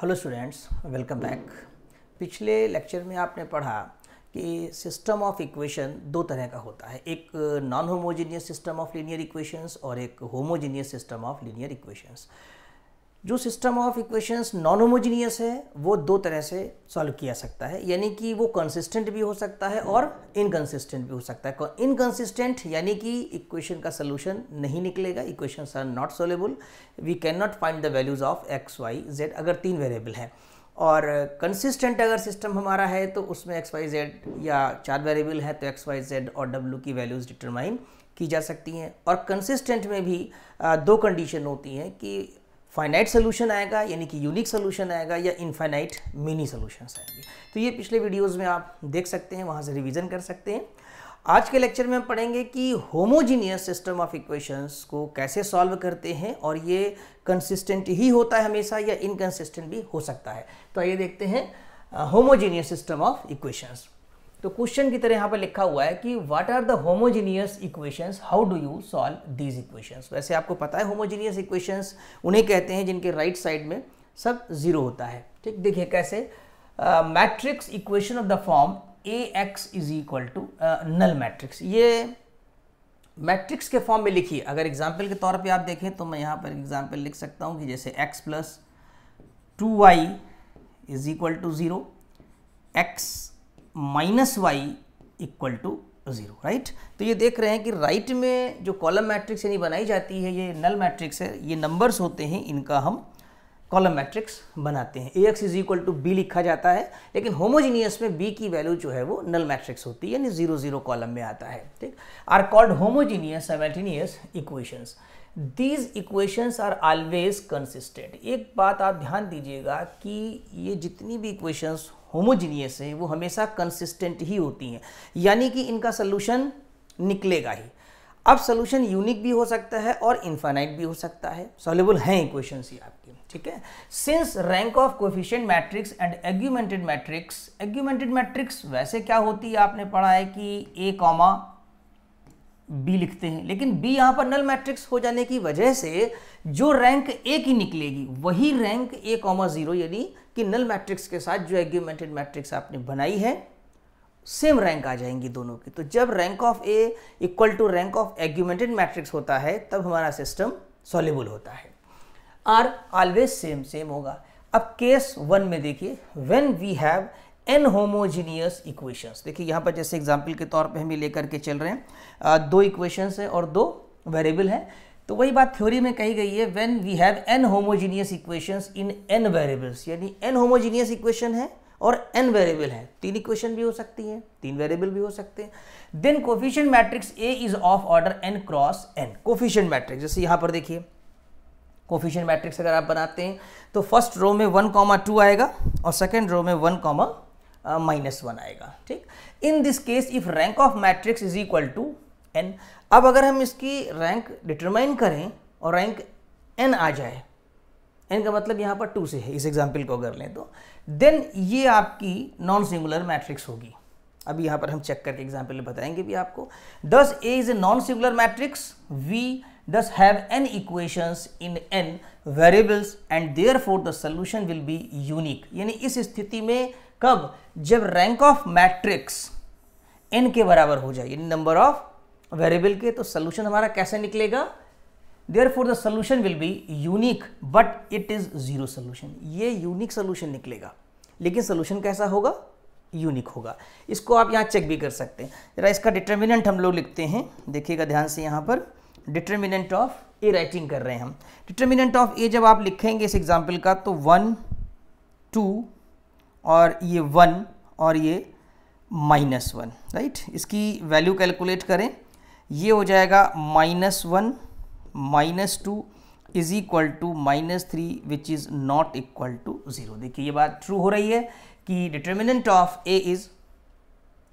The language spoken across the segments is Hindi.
हेलो स्टूडेंट्स वेलकम बैक पिछले लेक्चर में आपने पढ़ा कि सिस्टम ऑफ इक्वेशन दो तरह का होता है एक non homogeneous system of linear equations और एक homogeneous system of linear equations जो system of equations non homogeneous है वो दो तरह से सॉल्व किया सकता है यानी कि वो कंसिस्टेंट भी हो सकता है और इनकन्सिस्टेंट भी हो सकता है इनकन्सिस्टेंट यानी कि इक्वेशन का सोल्यूशन नहीं निकलेगा equations are not solvable we can not find the values of X Y Z अगर तीन वेरिएबल हैं और कंसिस्टेंट अगर सिस्टम हमारा है तो उसमें एक्स वाई जेड या चार वेरिएबल है तो एक्स वाई जेड और डब्ल्यू की वैल्यूज़ डिटरमाइन की जा सकती हैं और कंसिस्टेंट में भी दो कंडीशन होती हैं कि फाइनाइट सोल्यूशन आएगा यानी कि यूनिक सोल्यूशन आएगा या इनफाइनाइट मिनी सोल्यूशंस आएंगे तो ये पिछले वीडियोज़ में आप देख सकते हैं वहाँ से रिविज़न कर सकते हैं आज के लेक्चर में हम पढ़ेंगे कि होमोजीनियस सिस्टम ऑफ इक्वेशंस को कैसे सॉल्व करते हैं और ये कंसिस्टेंट ही होता है हमेशा या इनकन्सिस्टेंट भी हो सकता है तो आइए देखते हैं होमोजीनियस सिस्टम ऑफ इक्वेशंस तो क्वेश्चन की तरह यहाँ पर लिखा हुआ है कि what are the homogeneous equations how do you solve these equations वैसे आपको पता है होमोजीनियस इक्वेशंस उन्हें कहते हैं जिनके राइट right साइड में सब जीरो होता है ठीक देखिए कैसे matrix equation of the form A x is equal to null matrix ये मैट्रिक्स के फॉर्म में लिखिए अगर एग्जाम्पल के तौर पर आप देखें तो मैं यहाँ पर एग्जाम्पल लिख सकता हूँ कि जैसे X plus two Y is equal to zero X minus Y equal to zero right तो ये देख रहे हैं कि राइट में जो कॉलम मैट्रिक्स यानी बनाई जाती है ये नल मैट्रिक्स है ये नंबर्स होते हैं इनका हम कॉलम मैट्रिक्स बनाते हैं A x is equal to B लिखा जाता है लेकिन होमोजीनियस में बी की वैल्यू जो है वो नल मैट्रिक्स होती है यानी जीरो जीरो कॉलम में आता है ठीक are called homogeneous simultaneous equations these equations are always consistent एक बात आप ध्यान दीजिएगा कि ये जितनी भी इक्वेशंस होमोजीनियस है वो हमेशा कंसिस्टेंट ही होती हैं यानी कि इनका सोल्यूशन निकलेगा ही अब सोल्यूशन यूनिक भी हो सकता है और इन्फाइनाइट भी हो सकता है सॉलेबल हैं इक्वेशन ही आपके ठीक है since rank of coefficient matrix and augmented matrix augmented matrix वैसे क्या होती है आपने पढ़ा है कि ए कॉमा बी लिखते हैं लेकिन बी यहां पर नल मैट्रिक्स हो जाने की वजह से जो रैंक ए की निकलेगी वही रैंक ए कॉमा ज़ीरो यानी कि नल मैट्रिक्स के साथ जो एग्यूमेंटेड मैट्रिक्स आपने बनाई है सेम रैंक आ जाएंगी दोनों की तो जब rank of A equal to rank of augmented matrix होता है तब हमारा सिस्टम सॉलेबल होता है आर ऑलवेज सेम सेम होगा अब केस वन में देखिए when we have N homogeneous equations देखिए यहाँ पर जैसे एग्जाम्पल के तौर पे हम ये लेकर के चल रहे हैं आ, दो इक्वेशंस है और दो वेरिएबल है तो वही बात थ्योरी में कही गई है when we have N homogeneous equations in N variables यानी एन होमोजीनियस इक्वेशन है और एन वेरिएबल है तीन इक्वेशन भी हो सकती है तीन वेरिएबल भी हो सकते हैं then coefficient matrix A is of order N cross N coefficient matrix जैसे यहाँ पर देखिए कोफिशियंट मैट्रिक्स अगर आप बनाते हैं तो फर्स्ट रो में वन कॉमा टू आएगा और सेकेंड रो में वन कॉमा माइनस वन आएगा ठीक in this case if rank of matrix is equal to N अब अगर हम इसकी रैंक डिटरमाइन करें और रैंक एन आ जाए एन का मतलब यहाँ पर टू से है इस एग्जाम्पल को अगर लें तो देन ये आपकी नॉन सिंगुलर मैट्रिक्स होगी अब यहाँ पर हम चेक करके एग्जाम्पल बताएंगे भी आपको thus A is a non singular matrix we have N equations in N variables and therefore the solution will be unique यानी इस स्थिति में कब जब रैंक ऑफ मैट्रिक्स एन के बराबर हो जाए यानी नंबर ऑफ वेरिएबल के तो सोल्यूशन हमारा कैसे निकलेगा therefore the solution will be unique but it is zero solution ये यूनिक सोल्यूशन निकलेगा लेकिन सोल्यूशन कैसा होगा यूनिक होगा इसको आप यहाँ चेक भी कर सकते हैं जरा इसका डिटर्मिनेंट हम लोग लिखते हैं देखिएगा ध्यान से यहाँ पर डिटर्मिनेंट ऑफ ए राइटिंग कर रहे हैं हम डिटर्मिनेंट ऑफ ए जब आप लिखेंगे इस एग्जाम्पल का तो वन टू और ये वन और ये माइनस वन राइट इसकी वैल्यू कैलकुलेट करें ये हो जाएगा minus one minus two is equal to minus three which is not equal to zero देखिए ये बात ट्रू हो रही है कि determinant of A is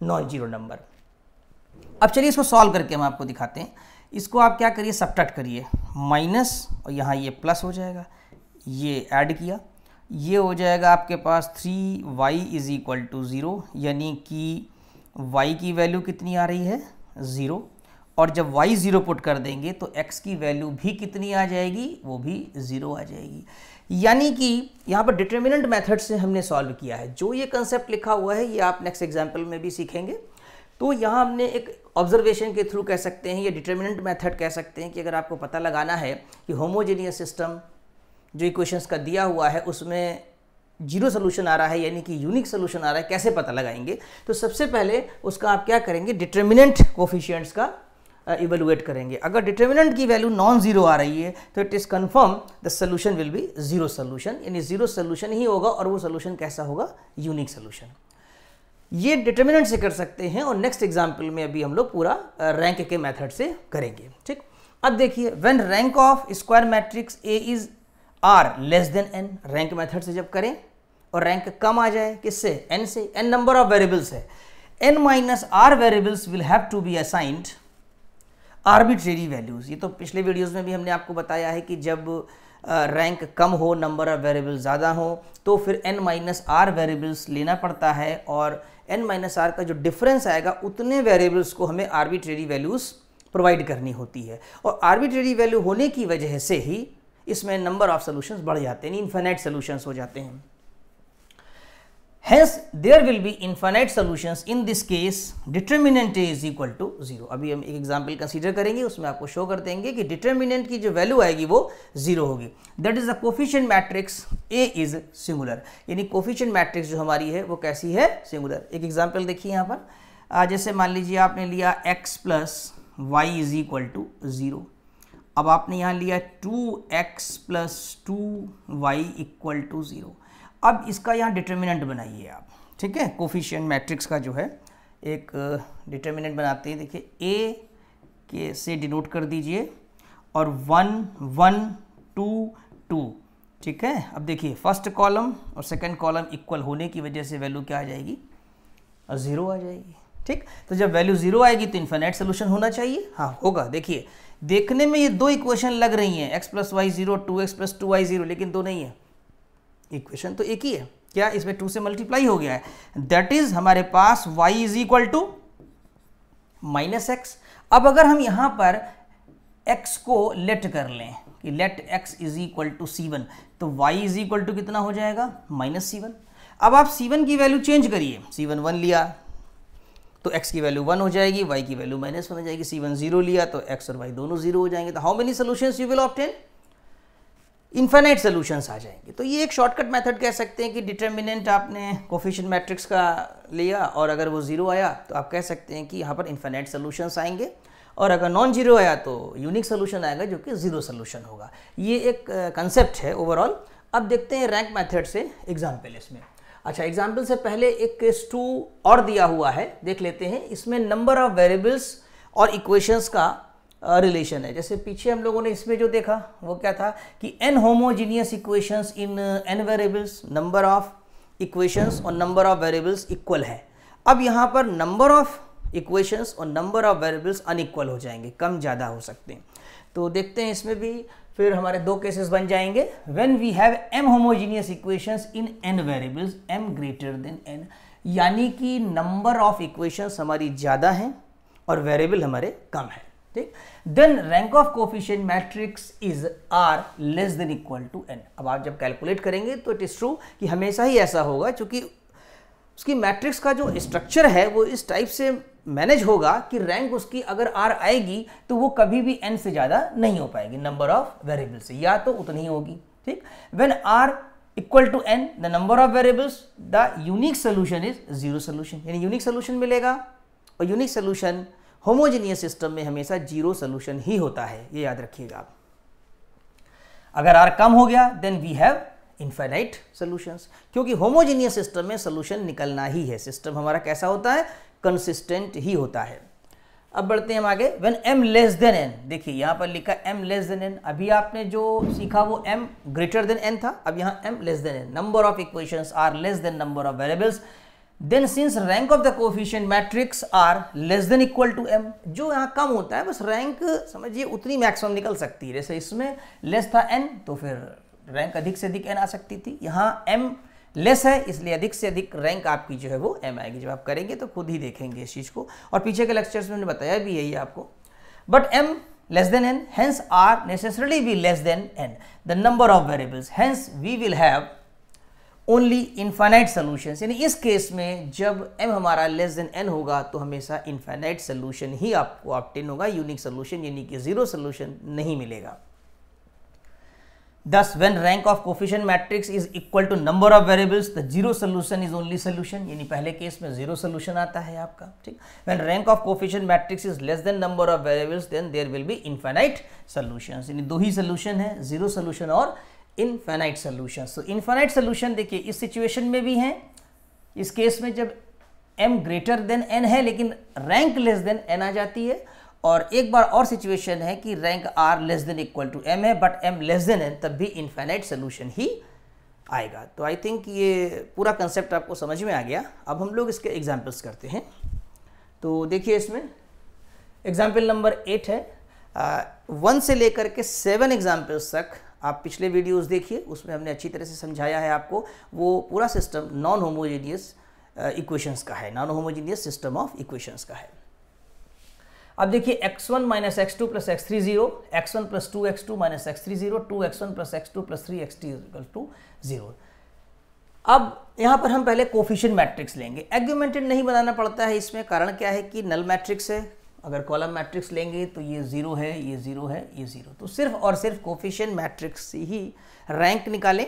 non zero number अब चलिए इसको सॉल्व करके हम आपको दिखाते हैं इसको आप क्या करिए सब्ट्रैक्ट करिए माइनस और यहाँ ये प्लस हो जाएगा ये ऐड किया ये हो जाएगा आपके पास three Y is equal to zero यानी कि वाई की वैल्यू कितनी आ रही है ज़ीरो और जब y ज़ीरो पुट कर देंगे तो x की वैल्यू भी कितनी आ जाएगी वो भी ज़ीरो आ जाएगी यानी कि यहाँ पर डिटर्मिनेंट मेथड से हमने सॉल्व किया है जो ये कंसेप्ट लिखा हुआ है ये आप नेक्स्ट एग्जाम्पल में भी सीखेंगे तो यहाँ हमने एक ऑब्जर्वेशन के थ्रू कह सकते हैं या डिटर्मिनेंट मेथड कह सकते हैं कि अगर आपको पता लगाना है कि होमोजेनियस सिस्टम जो इक्वेशंस का दिया हुआ है उसमें जीरो सोल्यूशन आ रहा है यानी कि यूनिक सोल्यूशन आ रहा है कैसे पता लगाएंगे तो सबसे पहले उसका आप क्या करेंगे डिटर्मिनेंट कोफिशियंट्स का इवेलुएट uh, करेंगे अगर डिटर्मिनेंट की वैल्यू नॉन जीरो आ रही है तो it is confirm the solution will be zero solution यानी जीरो सोल्यूशन ही होगा और वो सोल्यूशन कैसा होगा यूनिक सोल्यूशन ये डिटर्मिनेंट से कर सकते हैं और नेक्स्ट एग्जाम्पल में अभी हम लोग पूरा रैंक के मैथड से करेंगे ठीक अब देखिए when rank of square matrix A is are less than N rank method से जब करें और रैंक कम आ जाए किससे एन से एन नंबर ऑफ वेरिएबल्स है N minus R variables will have to be assigned arbitrary values ये तो पिछले वीडियोज़ में भी हमने आपको बताया है कि जब रैंक कम हो नंबर ऑफ वेरिएबल्स ज़्यादा हो तो फिर एन माइनस आर वेरिएबल्स लेना पड़ता है और एन माइनस आर का जो डिफरेंस आएगा उतने वेरिएबल्स को हमें आर्बिट्रेरी वैल्यूज़ प्रोवाइड करनी होती है और आर्बिट्रेरी वैल्यू होने की वजह से ही इसमें नंबर ऑफ सोल्यूशन बढ़ जाते हैं इन्फेनाइट सोल्यूशन हो जाते हैं hence there will be infinite solutions in this case determinant is equal to zero अभी हम एक एग्जाम्पल कंसिडर करेंगे उसमें आपको शो कर देंगे कि डिटर्मिनेंट की जो वैल्यू आएगी वो जीरो होगी that is a coefficient matrix A is singular यानी कोफिशियंट मैट्रिक्स जो हमारी है वो कैसी है सिंगुलर एक एग्जाम्पल देखिए यहाँ पर जैसे मान लीजिए आपने लिया x plus y is equal to zero अब आपने यहाँ लिया two x plus two y equal to zero अब इसका यहाँ डिटर्मिनेंट बनाइए आप ठीक है कोफिशियन मैट्रिक्स का जो है एक डिटर्मिनेंट बनाते हैं देखिए ए के से डिनोट कर दीजिए और वन वन टू टू ठीक है अब देखिए फर्स्ट कॉलम और सेकेंड कॉलम इक्वल होने की वजह से वैल्यू क्या आ जाएगी ज़ीरो आ जाएगी ठीक तो जब वैल्यू ज़ीरो आएगी तो इन्फाइनाइट सोल्यूशन होना चाहिए हाँ होगा देखिए देखने में ये दो इक्वेशन लग रही हैं x plus y zero two x plus two y zero लेकिन दो नहीं है इक्वेशन तो एक ही है क्या इसमें टू से मल्टीप्लाई हो गया है दैट इज हमारे पास y is equal to minus x अब अगर हम यहां पर x को लेट कर लें कि let x is equal to c one तो y इज इक्वल टू कितना हो जाएगा माइनस सी वन अब आप सी वन की वैल्यू चेंज करिए सी वन वन लिया तो x की वैल्यू वन हो जाएगी y की वैल्यू माइनस वन हो जाएगी सी वन जीरो लिया तो x और y दोनों जीरो हो जाएंगे तो how many solution you will obtain infinite solution आ जाएंगे तो ये एक शॉर्टकट मेथड कह सकते हैं कि डिटर्मिनेंट आपने कोफिशन मैट्रिक्स का लिया और अगर वो जीरो आया तो आप कह सकते हैं कि यहाँ पर इन्फेनाइट सोल्यूशन आएंगे और अगर नॉन जीरो आया तो यूनिक सोल्यूशन आएगा जो कि जीरो सोल्यूशन होगा ये एक कंसेप्ट uh, है ओवरऑल अब देखते हैं रैंक मैथड से एग्जाम्पल इसमें अच्छा एग्जाम्पल से पहले एक केस टू और दिया हुआ है देख लेते हैं इसमें नंबर ऑफ वेरिएबल्स और इक्वेशंस का रिलेशन uh, है जैसे पीछे हम लोगों ने इसमें जो देखा वो क्या था कि n homogeneous equations in N variables number of equations और नंबर ऑफ वेरिएबल्स इक्वल है अब यहाँ पर नंबर ऑफ इक्वेशंस और नंबर ऑफ वेरिएबल्स अनइक्वल हो जाएंगे कम ज़्यादा हो सकते हैं तो देखते हैं इसमें भी फिर हमारे दो केसेस बन जाएंगे when we have m homogeneous equation in N variables m greater than n यानी कि नंबर ऑफ इक्वेशंस हमारी ज़्यादा हैं और वेरिएबल हमारे कम हैं ठीक then rank of coefficient matrix is are less than equal to N अब आप जब कैलकुलेट करेंगे तो इट इज़ ट्रू कि हमेशा ही ऐसा होगा क्योंकि उसकी मैट्रिक्स का जो स्ट्रक्चर है वो इस टाइप से मैनेज होगा कि रैंक उसकी अगर आर आएगी तो वो कभी भी एन से ज़्यादा नहीं हो पाएगी नंबर ऑफ वेरिएबल्स या तो उतनी होगी ठीक when r equal to n the number of variables the unique solution is zero solution यानी यूनिक सोल्यूशन मिलेगा और यूनिक सोल्यूशन होमोजेनियस सिस्टम में हमेशा जीरो सोल्यूशन ही होता है ये याद रखिएगा आप अगर आर कम हो गया then we have infinite solution क्योंकि होमोजेनियस सिस्टम में सोल्यूशन निकलना ही है सिस्टम हमारा कैसा होता है कंसिस्टेंट ही होता है अब बढ़ते हैं हम आगे when m less than n देखिए यहाँ पर लिखा एम लेस देन एन अभी आपने जो सीखा वो एम ग्रेटर देन एन था अब यहाँ m less than n number of equations are less than number of variables then since rank of the coefficient matrix r less than equal to m जो यहाँ कम होता है बस रैंक समझिए उतनी मैक्सिमम निकल सकती है जैसे इसमें लेस था एन तो फिर रैंक अधिक से अधिक एन आ सकती थी यहाँ एम लेस है इसलिए अधिक से अधिक रैंक आपकी जो है वो एम आएगी जब आप करेंगे तो खुद ही देखेंगे इस चीज़ को और पीछे के लेक्चर्स में बताया भी यही आपको but m less than n hence r necessarily be less than n the number of variables hence we will have only infinite solution यानी इस केस में जब एम हमारा लेस देन एन होगा तो हमेशा इन्फाइनाइट सोल्यूशन ही आपको ऑप्टेन होगा यूनिक सोल्यूशन यानी कि जीरो सोल्यूशन नहीं मिलेगा Thus, when rank of coefficient matrix is equal to number of variables, the zero solution is only solution. यानी पहले केस में zero solution आता है आपका ठीक When rank of coefficient matrix is less than number of variables, then there will be infinite solutions. यानी दो ही solution है zero solution और infinite solution. So, infinite solution देखिए इस situation में भी है इस केस में जब m greater than n है लेकिन rank less than n आ जाती है और एक बार और सिचुएशन है कि rank r less than equal to m है but m less than n तब भी इन्फेनाइट सोल्यूशन ही आएगा तो आई थिंक ये पूरा कंसेप्ट आपको समझ में आ गया अब हम लोग इसके एग्जाम्पल्स करते हैं तो देखिए इसमें एग्जाम्पल नंबर एट है वन से लेकर के सेवन एग्जाम्पल्स तक आप पिछले वीडियोस देखिए उसमें हमने अच्छी तरह से समझाया है आपको वो पूरा सिस्टम नॉन होमोजेनियस इक्वेशंस का है non homogeneous system of equations का है अब देखिए x one minus x two plus x three zero x one plus two x two minus x three zero two x one plus x two plus three x t two zero अब यहाँ पर हम पहले कोफिशियन मैट्रिक्स लेंगे एग्यूमेंटेड नहीं बनाना पड़ता है इसमें कारण क्या है कि नल मैट्रिक्स है अगर कॉलम मैट्रिक्स लेंगे तो ये ज़ीरो है ये ज़ीरो है ये ज़ीरो तो सिर्फ और सिर्फ कोफिशियन मैट्रिक्स से ही रैंक निकालें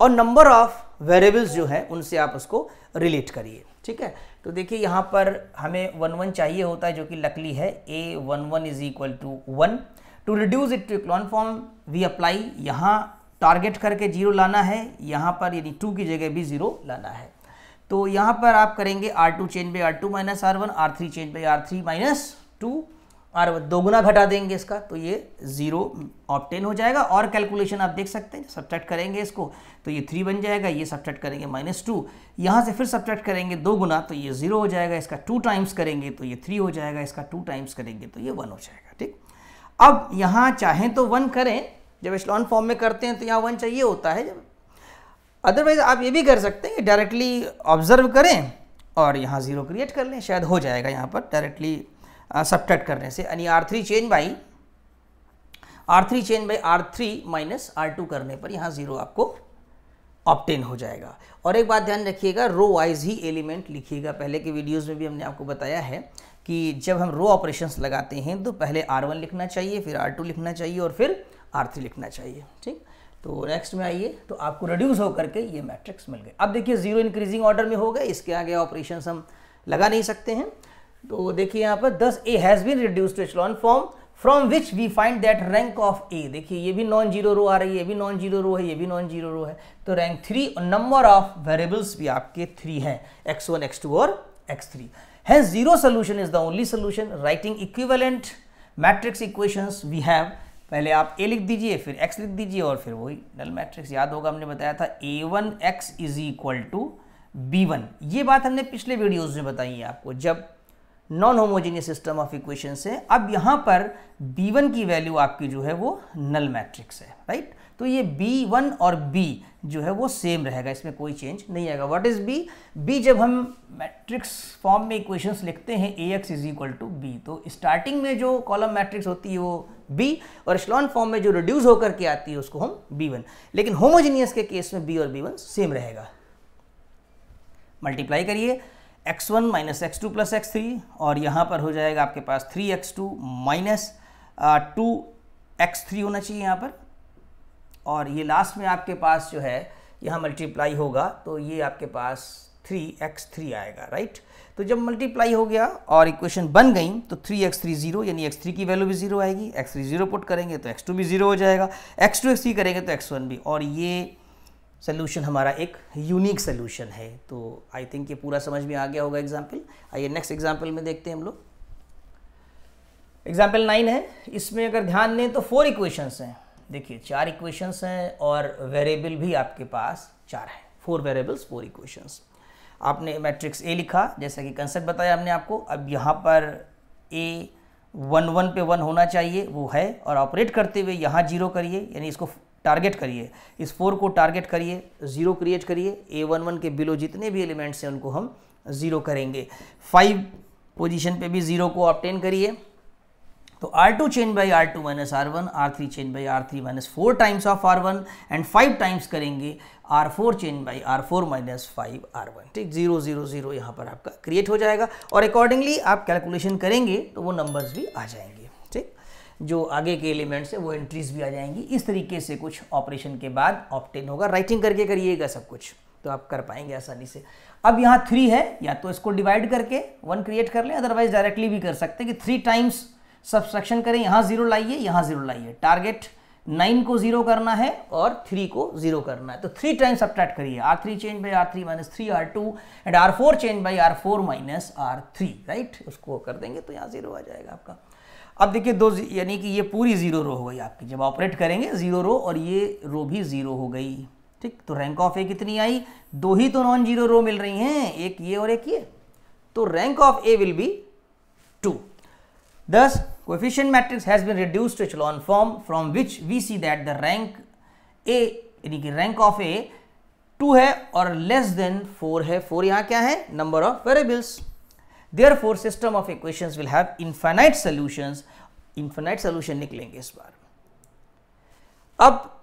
और नंबर ऑफ वेरिएबल्स जो है उनसे आप उसको रिलेट करिए ठीक है तो देखिए यहाँ पर हमें वन वन चाहिए होता है जो कि लकली है A one one is equal to one to reduce it to echelon form we apply यहाँ टारगेट करके जीरो लाना है यहाँ पर यानी टू की जगह भी जीरो लाना है तो यहाँ पर आप करेंगे R two change by R two minus R one R three change by R three minus two और दोगुना घटा देंगे इसका तो ये ज़ीरो ऑप्टेन हो जाएगा और कैलकुलेशन आप देख सकते हैं सब्ट्रैक्ट करेंगे इसको तो ये थ्री बन जाएगा ये सब्ट्रैक्ट करेंगे माइनस टू यहाँ से फिर सब्ट्रैक्ट करेंगे दो गुना तो ये ज़ीरो हो जाएगा इसका टू टाइम्स करेंगे तो ये थ्री हो जाएगा इसका टू टाइम्स करेंगे तो ये वन हो जाएगा ठीक अब यहाँ चाहें तो वन करें जब एशलॉन फॉर्म में करते हैं तो यहाँ वन चाहिए होता है जब अदरवाइज़ आप ये भी कर सकते हैं कि डायरेक्टली ऑब्जर्व करें और यहाँ ज़ीरो क्रिएट कर लें शायद हो जाएगा यहाँ पर डायरेक्टली सब्ट्रैक्ट uh, करने से यानी R three change by R three change by R three minus R two करने पर यहाँ ज़ीरो आपको ऑप्टेन हो जाएगा और एक बात ध्यान रखिएगा रो वाइज ही एलिमेंट लिखिएगा पहले के वीडियोस में भी हमने आपको बताया है कि जब हम रो ऑपरेशंस लगाते हैं तो पहले आर वन लिखना चाहिए फिर आर टू लिखना चाहिए और फिर आर थ्री लिखना चाहिए ठीक तो नेक्स्ट में आइए तो आपको रिड्यूस होकर के ये मैट्रिक्स मिल गए अब देखिए जीरो इंक्रीजिंग ऑर्डर में हो गए इसके आगे ऑपरेशन हम लगा नहीं सकते हैं तो देखिए यहाँ पर this A has been reduce to echelon form from which we find that rank of A देखिए ये भी नॉन जीरो रो आ रही है ये भी नॉन जीरो रो है ये भी नॉन जीरो रो है तो रैंक थ्री और नंबर ऑफ वेरिएबल्स भी आपके थ्री हैं एक्स वन एक्स टू और एक्स थ्री है zero solution is the only solution writing equivalent matrix equations we have पहले आप ए लिख दीजिए फिर एक्स लिख दीजिए और फिर वही नल मैट्रिक्स याद होगा हमने बताया था A one x is equal to B one ये बात हमने पिछले वीडियोज़ में बताई है आपको जब non homogeneous system of equation से अब यहाँ पर B1 की वैल्यू आपकी जो है वो नल मैट्रिक्स है राइट तो ये B1 और B जो है वो सेम रहेगा इसमें कोई चेंज नहीं आएगा व्हाट इज़ B? B जब हम मैट्रिक्स फॉर्म में इक्वेशंस लिखते हैं A x is equal to B तो स्टार्टिंग में जो कॉलम मैट्रिक्स होती है वो B और स्लॉन फॉर्म में जो रिड्यूस होकर के आती है उसको हम B1 लेकिन होमोजीनियस के केस में B और B1 सेम रहेगा मल्टीप्लाई करिए x one minus x two plus x three और यहाँ पर हो जाएगा आपके पास three x two minus two x three होना चाहिए यहाँ पर और ये लास्ट में आपके पास जो है यहाँ मल्टीप्लाई होगा तो ये आपके पास थ्री एक्स थ्री आएगा राइट तो जब मल्टीप्लाई हो गया और इक्वेशन बन गई तो थ्री एक्स थ्री जीरो यानी एक्स थ्री की वैल्यू भी जीरो आएगी एक्स थ्री जीरो पुट करेंगे तो एक्स टू भी जीरो हो जाएगा एक्स टू एक्स थ्री करेंगे तो एक्स वन भी और ये सोल्यूशन हमारा एक यूनिक सोल्यूशन है तो आई थिंक ये पूरा समझ में आ गया होगा एग्जाम्पल आइए नेक्स्ट एग्जाम्पल में देखते हैं हम लोग एग्जाम्पल नाइन है इसमें अगर ध्यान दें तो फोर इक्वेशंस हैं देखिए चार इक्वेशंस हैं और वेरिएबल भी आपके पास चार है फोर वेरिएबल्स फोर इक्वेशंस आपने मैट्रिक्स ए लिखा जैसा कि कंसेप्ट बताया हमने आपको अब यहाँ पर ए वन वन पे वन होना चाहिए वो है और ऑपरेट करते हुए यहाँ जीरो करिए यानी इसको टारगेट करिए इस फोर को टारगेट करिए ज़ीरो क्रिएट करिए ए वन वन के बिलो जितने भी एलिमेंट्स हैं उनको हम ज़ीरो करेंगे फाइव पोजीशन पे भी ज़ीरो को ऑप्टेन करिए तो R two change by R two minus R one R three change by R three minus four times of R one and five times करेंगे R four change by R four minus five R one ठीक जीरो जीरो जीरो यहाँ पर आपका क्रिएट हो जाएगा और अकॉर्डिंगली आप कैलकुलेशन करेंगे तो वो नंबर्स भी आ जाएंगे जो आगे के एलिमेंट्स है वो एंट्रीज भी आ जाएंगी इस तरीके से कुछ ऑपरेशन के बाद ऑप्टेन होगा राइटिंग करके करिएगा सब कुछ तो आप कर पाएंगे आसानी से अब यहाँ थ्री है या तो इसको डिवाइड करके वन क्रिएट कर लें अदरवाइज डायरेक्टली भी कर सकते हैं कि थ्री टाइम्स सब्सट्रक्शन करें यहाँ जीरो लाइए यहाँ जीरो लाइए टारगेट नाइन को जीरो करना है और थ्री को जीरो करना है तो थ्री टाइम्स सब्ट्रैक्ट करिए R three change by R three minus three R two and R four change by R four minus R three right उसको कर देंगे तो यहाँ जीरो आ जाएगा आपका अब देखिए दो यानी कि ये पूरी ज़ीरो रो हो गई आपकी जब ऑपरेट करेंगे ज़ीरो रो और ये रो भी ज़ीरो हो गई ठीक तो रैंक ऑफ ए कितनी आई दो ही तो नॉन जीरो रो मिल रही हैं एक ये और एक ये तो rank of A will be two this coefficient matrix has been reduced to echelon form from which we see that the rank A यानी कि रैंक ऑफ ए टू है और लेस देन फोर है फोर यहाँ क्या है number of variables there system of equations will have infinite solutions infinite solution निकलेंगे इस बार अब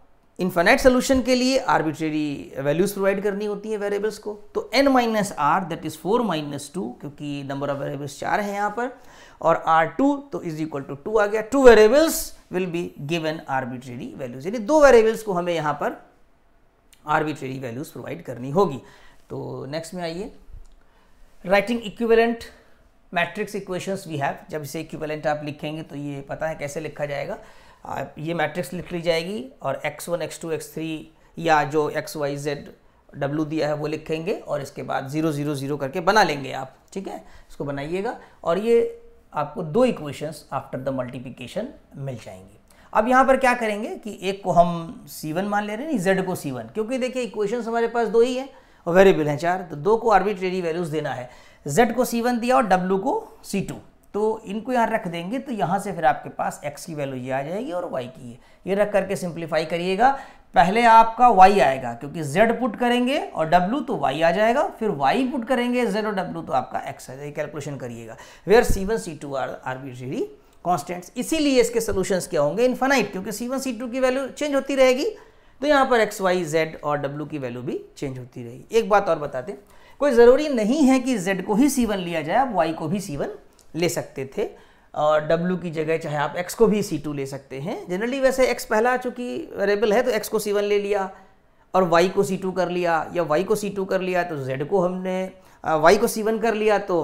इन्फाइनाइट सोल्यूशन के लिए आर्बिट्रेरी वैल्यूज प्रोवाइड करनी होती है वेरिएबल्स को तो n minus r that is four minus two क्योंकि नंबर ऑफ वेरिएबल्स चार हैं यहां पर और आर टू तो इज इक्वल टू टू आ गया two variables will be given arbitrary values यानी दो वेरिएबल्स को हमें यहाँ पर आर्बिट्रेरी वैल्यूज प्रोवाइड करनी होगी तो नेक्स्ट में आइए writing equivalent matrix equations we have जब इसे इक्विवेलेंट आप लिखेंगे तो ये पता है कैसे लिखा जाएगा ये मैट्रिक्स लिख ली जाएगी और x one x two x three या जो एक्स वाई जेड डब्लू दिया है वो लिखेंगे और इसके बाद ज़ीरो ज़ीरो ज़ीरो करके बना लेंगे आप ठीक है इसको बनाइएगा और ये आपको दो इक्वेशंस आफ्टर द मल्टीप्लिकेशन मिल जाएंगी अब यहाँ पर क्या करेंगे कि एक को हम वन मान ले रहे हैं जेड को वन क्योंकि देखिए इक्वेशंस हमारे पास दो ही है वेरिएबल हैं चार तो दो को आर्बिट्रेरी वैल्यूज़ देना है जेड को सी वन दिया और डब्ल्यू को सी टू तो इनको यहाँ रख देंगे तो यहाँ से फिर आपके पास एक्स की वैल्यू ये आ जाएगी और वाई की ये ये रख करके सिंप्लीफाई करिएगा पहले आपका वाई आएगा क्योंकि जेड पुट करेंगे और डब्ल्यू तो वाई आ जाएगा फिर वाई पुट करेंगे जेड और डब्ल्यू तो आपका एक्स आ जाएगा कैलकुलेशन करिएगा where c one c two are arbitrary constants इसीलिए इसके सोल्यूशंस क्या होंगे इनफाइनाइट क्योंकि सी वन सी टू की वैल्यू चेंज होती रहेगी तो यहाँ पर एक्स वाई जेड और डब्ल्यू की वैल्यू भी चेंज होती रही एक बात और बताते हैं कोई ज़रूरी नहीं है कि जेड को ही सी वन लिया जाए आप वाई को भी सी वन ले सकते थे और डब्ल्यू की जगह चाहे आप एक्स को भी सी टू ले सकते हैं जनरली वैसे एक्स पहला चूंकि वेरेबल है तो एक्स को सी वन ले लिया और वाई को सी टू कर लिया या वाई को सी टू कर लिया तो जेड को हमने वाई को सी वन कर लिया तो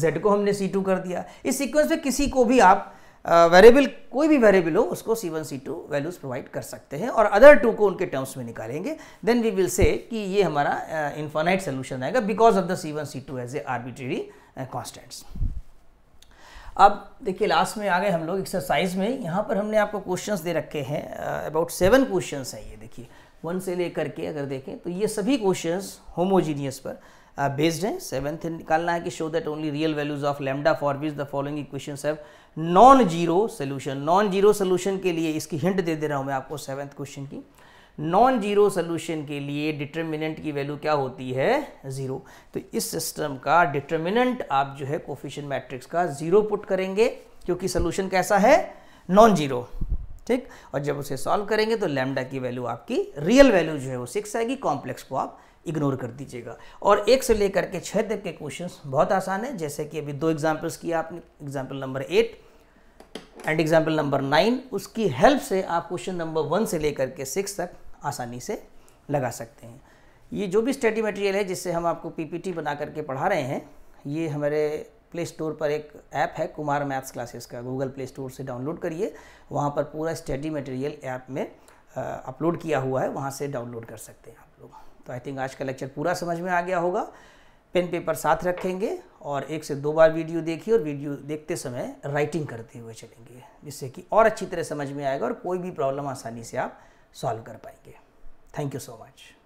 जेड को हमने सी टू कर दिया इस सीक्वेंस में किसी को भी आप वेरिएबल कोई भी वेरिएबल हो उसको c one c two values provide कर सकते हैं और अदर टू को उनके टर्म्स में निकालेंगे देन वी विल से कि ये हमारा इन्फानाइट सोल्यूशन आएगा because of the c one c two as a arbitrary constants अब देखिए लास्ट में आ गए हम लोग एक्सरसाइज में यहाँ पर हमने आपको क्वेश्चंस दे रखे हैं अबाउट सेवन क्वेश्चंस हैं ये देखिए वन से लेकर के अगर देखें तो ये सभी क्वेश्चंस होमोजीनियस पर बेस्ड है सेवेंथ निकालना है कि show that only real values of lambda for which the following equation have non zero solution non zero solution के लिए इसकी हिंट दे दे रहा हूँ मैं आपको सेवेंथ क्वेश्चन की नॉन जीरो सोल्यूशन के लिए डिटर्मिनेंट की वैल्यू क्या होती है ज़ीरो तो इस सिस्टम का डिटर्मिनेंट आप जो है कोफिशन मैट्रिक्स का ज़ीरो पुट करेंगे क्योंकि सोल्यूशन कैसा है नॉन जीरो ठीक और जब उसे सॉल्व करेंगे तो लैमडा की वैल्यू आपकी रियल वैल्यू जो है वो सिक्स आएगी कॉम्प्लेक्स को आप इग्नोर कर दीजिएगा और एक से लेकर के छः तक के क्वेश्चन बहुत आसान है जैसे कि अभी दो एग्जाम्पल्स किया आपने example number eight and example number nine उसकी हेल्प से आप क्वेश्चन नंबर वन से लेकर के सिक्स तक आसानी से लगा सकते हैं ये जो भी स्टडी मटेरियल है जिससे हम आपको पीपीटी बना करके पढ़ा रहे हैं ये हमारे प्ले स्टोर पर एक ऐप है कुमार मैथ्स क्लासेस का गूगल प्ले स्टोर से डाउनलोड करिए वहाँ पर पूरा स्टडी मटेरियल ऐप में अपलोड किया हुआ है वहाँ से डाउनलोड कर सकते हैं आप लोग तो आई थिंक आज का लेक्चर पूरा समझ में आ गया होगा पेन पेपर साथ रखेंगे और एक से दो बार वीडियो देखिए और वीडियो देखते समय राइटिंग करते हुए चलेंगे जिससे कि और अच्छी तरह समझ में आएगा और कोई भी प्रॉब्लम आसानी से आप सॉल्व कर पाएंगे थैंक यू सो मच